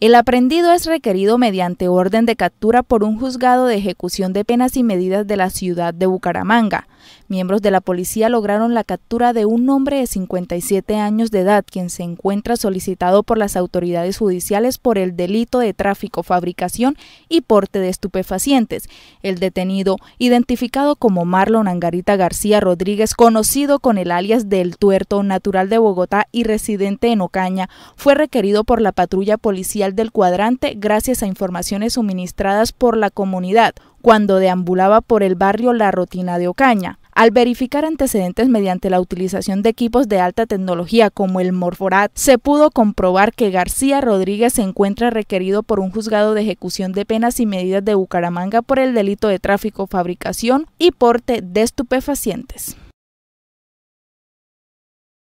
El aprendido es requerido mediante orden de captura por un juzgado de ejecución de penas y medidas de la ciudad de Bucaramanga. Miembros de la policía lograron la captura de un hombre de 57 años de edad, quien se encuentra solicitado por las autoridades judiciales por el delito de tráfico, fabricación y porte de estupefacientes. El detenido, identificado como Marlon Angarita García Rodríguez, conocido con el alias del Tuerto, natural de Bogotá y residente en Ocaña, fue requerido por la patrulla policial del cuadrante gracias a informaciones suministradas por la comunidad cuando deambulaba por el barrio La Rotina de Ocaña. Al verificar antecedentes mediante la utilización de equipos de alta tecnología como el Morforat, se pudo comprobar que García Rodríguez se encuentra requerido por un juzgado de ejecución de penas y medidas de Bucaramanga por el delito de tráfico, fabricación y porte de estupefacientes.